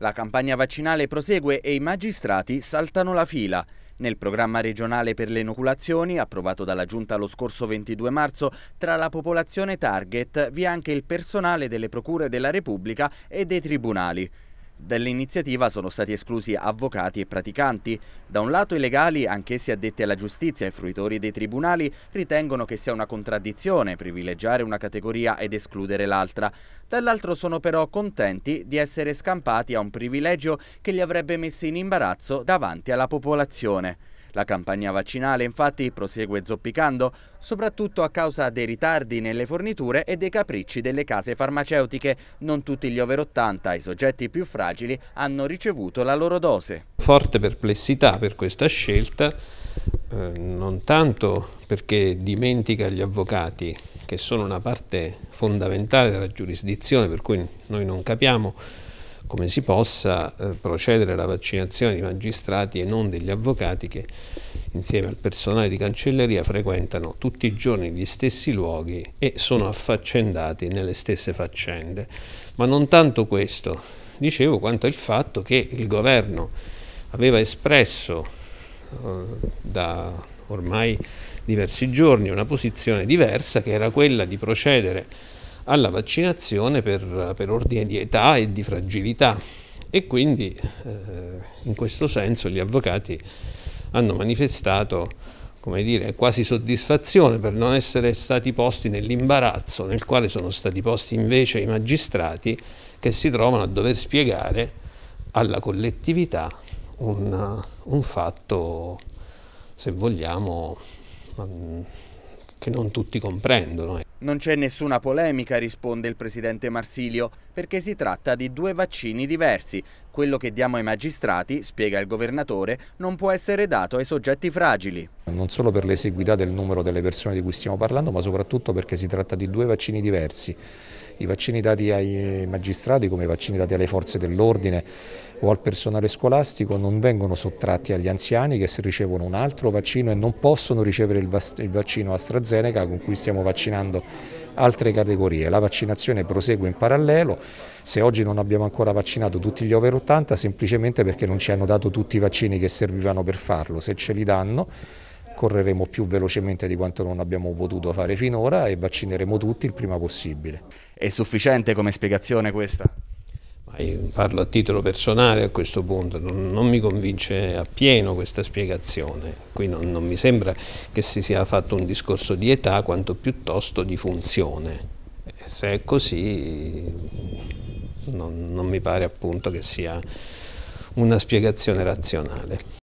La campagna vaccinale prosegue e i magistrati saltano la fila. Nel programma regionale per le inoculazioni, approvato dalla Giunta lo scorso 22 marzo, tra la popolazione target vi è anche il personale delle procure della Repubblica e dei tribunali. Dall'iniziativa sono stati esclusi avvocati e praticanti. Da un lato i legali, anch'essi addetti alla giustizia e fruitori dei tribunali, ritengono che sia una contraddizione privilegiare una categoria ed escludere l'altra. Dall'altro sono però contenti di essere scampati a un privilegio che li avrebbe messi in imbarazzo davanti alla popolazione. La campagna vaccinale infatti prosegue zoppicando, soprattutto a causa dei ritardi nelle forniture e dei capricci delle case farmaceutiche. Non tutti gli over 80, i soggetti più fragili, hanno ricevuto la loro dose. Forte perplessità per questa scelta, eh, non tanto perché dimentica gli avvocati, che sono una parte fondamentale della giurisdizione, per cui noi non capiamo come si possa eh, procedere alla vaccinazione di magistrati e non degli avvocati che insieme al personale di cancelleria frequentano tutti i giorni gli stessi luoghi e sono affaccendati nelle stesse faccende. Ma non tanto questo, dicevo, quanto il fatto che il governo aveva espresso eh, da ormai diversi giorni una posizione diversa che era quella di procedere alla vaccinazione per, per ordine di età e di fragilità e quindi eh, in questo senso gli avvocati hanno manifestato come dire, quasi soddisfazione per non essere stati posti nell'imbarazzo nel quale sono stati posti invece i magistrati che si trovano a dover spiegare alla collettività un, un fatto, se vogliamo, mm, che non tutti comprendono. Non c'è nessuna polemica, risponde il presidente Marsilio, perché si tratta di due vaccini diversi. Quello che diamo ai magistrati, spiega il governatore, non può essere dato ai soggetti fragili. Non solo per l'esiguità del numero delle persone di cui stiamo parlando, ma soprattutto perché si tratta di due vaccini diversi i vaccini dati ai magistrati come i vaccini dati alle forze dell'ordine o al personale scolastico non vengono sottratti agli anziani che se ricevono un altro vaccino e non possono ricevere il, il vaccino AstraZeneca con cui stiamo vaccinando altre categorie. La vaccinazione prosegue in parallelo, se oggi non abbiamo ancora vaccinato tutti gli over 80 semplicemente perché non ci hanno dato tutti i vaccini che servivano per farlo, se ce li danno correremo più velocemente di quanto non abbiamo potuto fare finora e vaccineremo tutti il prima possibile. È sufficiente come spiegazione questa? Io parlo a titolo personale a questo punto, non, non mi convince appieno questa spiegazione, qui non, non mi sembra che si sia fatto un discorso di età quanto piuttosto di funzione. Se è così non, non mi pare appunto che sia una spiegazione razionale.